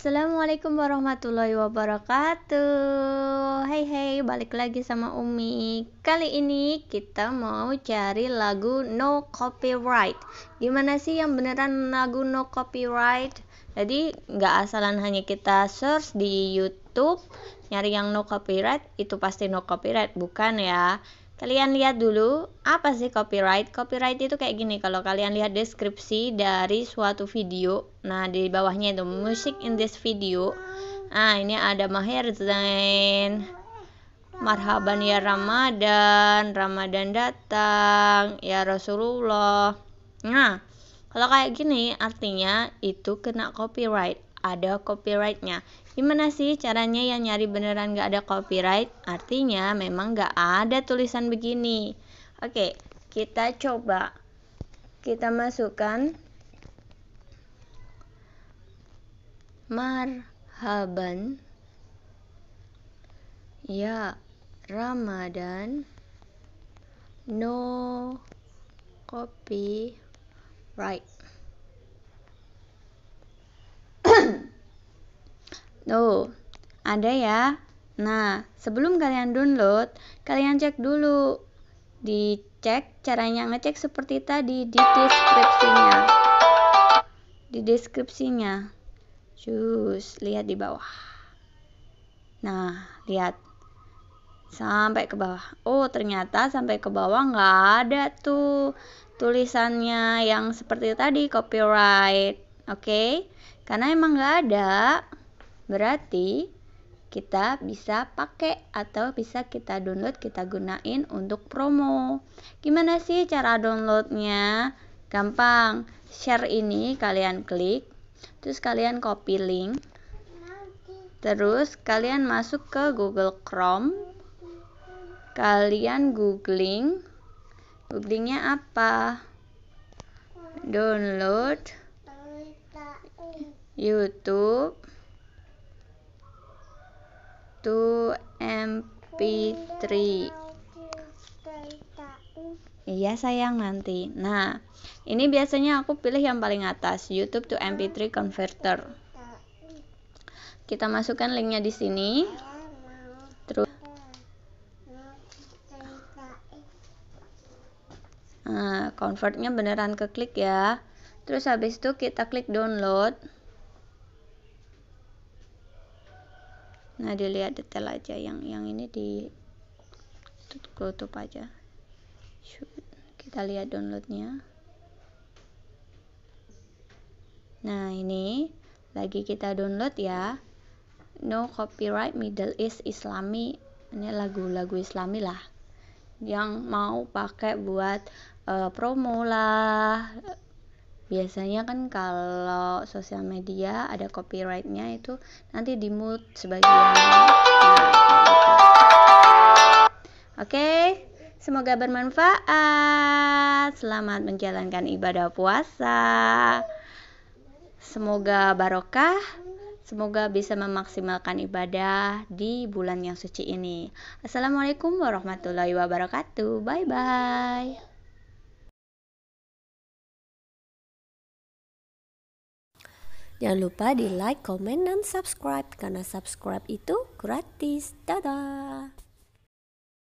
Assalamualaikum warahmatullahi wabarakatuh Hei hei, balik lagi sama Umi Kali ini kita mau cari lagu no copyright Gimana sih yang beneran lagu no copyright? Jadi nggak asalan hanya kita search di Youtube Nyari yang no copyright, itu pasti no copyright, bukan ya Kalian lihat dulu apa sih copyright? Copyright itu kayak gini kalau kalian lihat deskripsi dari suatu video. Nah, di bawahnya itu music in this video. Nah, ini ada Maher Zain. Marhaban ya Ramadan, Ramadan datang, ya Rasulullah. Nah, kalau kayak gini artinya itu kena copyright ada copyrightnya. Gimana sih caranya yang nyari beneran gak ada copyright? Artinya memang gak ada tulisan begini. Oke, kita coba. Kita masukkan marhaban ya Ramadan no copyright Tuh, ada ya. Nah, sebelum kalian download, kalian cek dulu. Dicek caranya ngecek seperti tadi di deskripsinya. Di deskripsinya. Cus, lihat di bawah. Nah, lihat. Sampai ke bawah. Oh, ternyata sampai ke bawah nggak ada tuh tulisannya yang seperti tadi copyright. Oke. Okay? Karena emang nggak ada, berarti kita bisa pakai atau bisa kita download kita gunain untuk promo gimana sih cara downloadnya gampang share ini kalian klik terus kalian copy link terus kalian masuk ke google chrome kalian googling googlingnya apa download YouTube to MP3. Iya sayang nanti. Nah, ini biasanya aku pilih yang paling atas, YouTube to MP3 converter. Kita masukkan linknya di sini. Terus Nah, convertnya beneran keklik ya. Terus habis itu kita klik download. nah dilihat detail aja yang yang ini di tutup aja kita lihat downloadnya nah ini lagi kita download ya no copyright middle east islami ini lagu-lagu islami lah yang mau pakai buat uh, promo lah biasanya kan kalau sosial media ada copyrightnya itu nanti di sebagian nah, gitu. oke semoga bermanfaat selamat menjalankan ibadah puasa semoga barokah Semoga bisa memaksimalkan ibadah di bulan yang suci ini. Assalamualaikum warahmatullahi wabarakatuh. Bye bye. Jangan lupa di like, comment, dan subscribe karena subscribe itu gratis. Dadah!